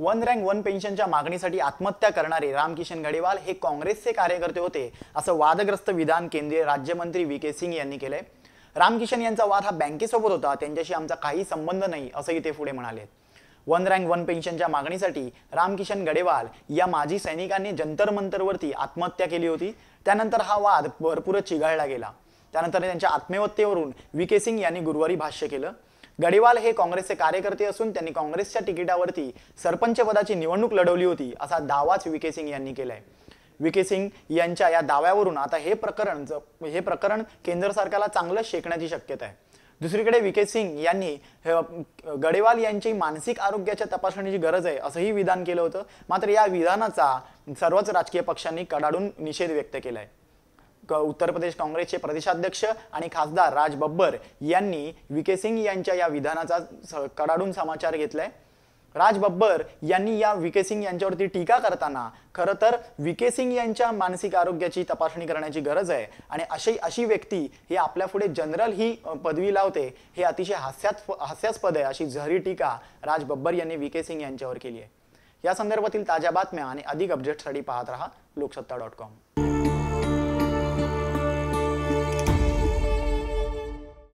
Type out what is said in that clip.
one rank one पेन्शनच्या मागणीसाठी आत्महत्या करणारे रामकिशन गडेवाल हे काँग्रेसचे कार्यकर्ते होते असं वादग्रस्त विधान केंद्रीय राज्यमंत्री व्ही के सिंग यांनी केलंय रामकिशन यांचा वाद हा बँकेसोबत होता त्यांच्याशी आमचा काही संबंध नाही असंही ते पुढे म्हणाले वन रँक वन पेन्शनच्या मागणीसाठी रामकिशन गडेवाल या माजी सैनिकांनी जंतर मंतरवरती आत्महत्या केली होती त्यानंतर हा वाद भरपूरच चिघळला गेला त्यानंतर त्यांच्या आत्महत्येवरून व्ही के सिंग यांनी गुरुवारी भाष्य केलं गडीवाल हे काँग्रेसचे कार्यकर्ते असून त्यांनी काँग्रेसच्या तिकिटावरती सरपंच पदाची निवडणूक लढवली होती असा दावाच विके सिंग यांनी केलाय विके सिंग यांच्या या दाव्यावरून आता हे प्रकरण हे प्रकरण केंद्र सरकारला चांगलं शेकण्याची शक्यता आहे दुसरीकडे विके सिंग यांनी गडेवाल यांची मानसिक आरोग्याच्या तपासणीची गरज आहे असंही विधान केलं होतं मात्र या विधानाचा सर्वच राजकीय पक्षांनी कडाडून निषेध व्यक्त केलाय उत्तर प्रदेश काँग्रेसचे प्रदेशाध्यक्ष आणि खासदार राज बब्बर यांनी विके सिंग यांच्या या विधानाचा कडाडून समाचार घेतलाय राज बब्बर यांनी या विके सिंग यांच्यावरती टीका करताना खरं तर विके सिंग यांच्या मानसिक आरोग्याची तपासणी करण्याची गरज आहे आणि अशी अशी व्यक्ती हे आपल्या पुढे जनरल ही पदवी लावते हे अतिशय हास्यात हास्यास्पद आहे अशी झहरी टीका राज बब्बर यांनी विके सिंग यांच्यावर केली आहे या संदर्भातील ताज्या बातम्या आणि अधिक अपडेट्ससाठी पाहत रहा लोकसत्ता डॉट कॉम